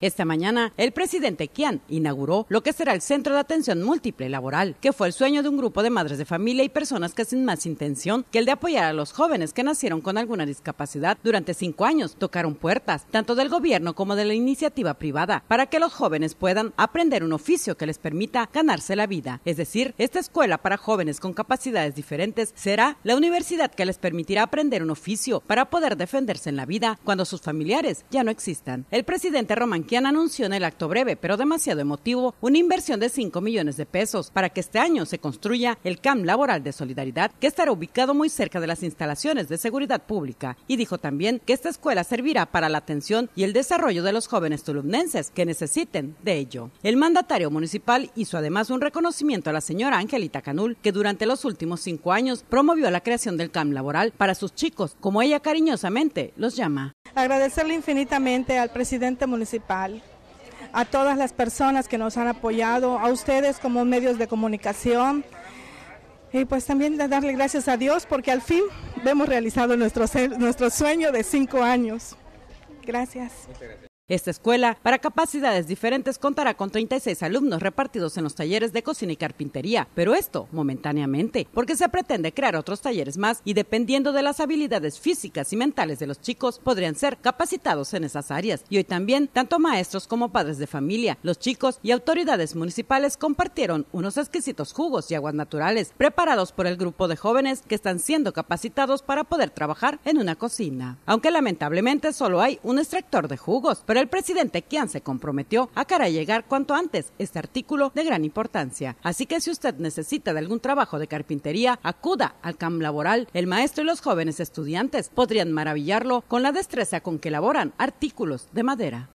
Esta mañana, el presidente Kian inauguró lo que será el Centro de Atención Múltiple Laboral, que fue el sueño de un grupo de madres de familia y personas que sin más intención que el de apoyar a los jóvenes que nacieron con alguna discapacidad durante cinco años tocaron puertas, tanto del gobierno como de la iniciativa privada, para que los jóvenes puedan aprender un oficio que les permita ganarse la vida. Es decir, esta escuela para jóvenes con capacidades diferentes será la universidad que les permitirá aprender un oficio para poder defenderse en la vida cuando sus familiares ya no existan. El presidente Román quien anunció en el acto breve, pero demasiado emotivo, una inversión de 5 millones de pesos para que este año se construya el CAM Laboral de Solidaridad, que estará ubicado muy cerca de las instalaciones de seguridad pública. Y dijo también que esta escuela servirá para la atención y el desarrollo de los jóvenes tulumnenses que necesiten de ello. El mandatario municipal hizo además un reconocimiento a la señora Angelita Canul, que durante los últimos cinco años promovió la creación del CAM Laboral para sus chicos, como ella cariñosamente los llama. Agradecerle infinitamente al presidente municipal, a todas las personas que nos han apoyado, a ustedes como medios de comunicación. Y pues también darle gracias a Dios porque al fin hemos realizado nuestro, nuestro sueño de cinco años. Gracias. gracias. Esta escuela, para capacidades diferentes, contará con 36 alumnos repartidos en los talleres de cocina y carpintería, pero esto momentáneamente, porque se pretende crear otros talleres más y dependiendo de las habilidades físicas y mentales de los chicos, podrían ser capacitados en esas áreas. Y hoy también, tanto maestros como padres de familia, los chicos y autoridades municipales compartieron unos exquisitos jugos y aguas naturales preparados por el grupo de jóvenes que están siendo capacitados para poder trabajar en una cocina. Aunque lamentablemente solo hay un extractor de jugos, pero el presidente Kian se comprometió a cara llegar cuanto antes este artículo de gran importancia. Así que si usted necesita de algún trabajo de carpintería, acuda al CAM laboral. El maestro y los jóvenes estudiantes podrían maravillarlo con la destreza con que elaboran artículos de madera.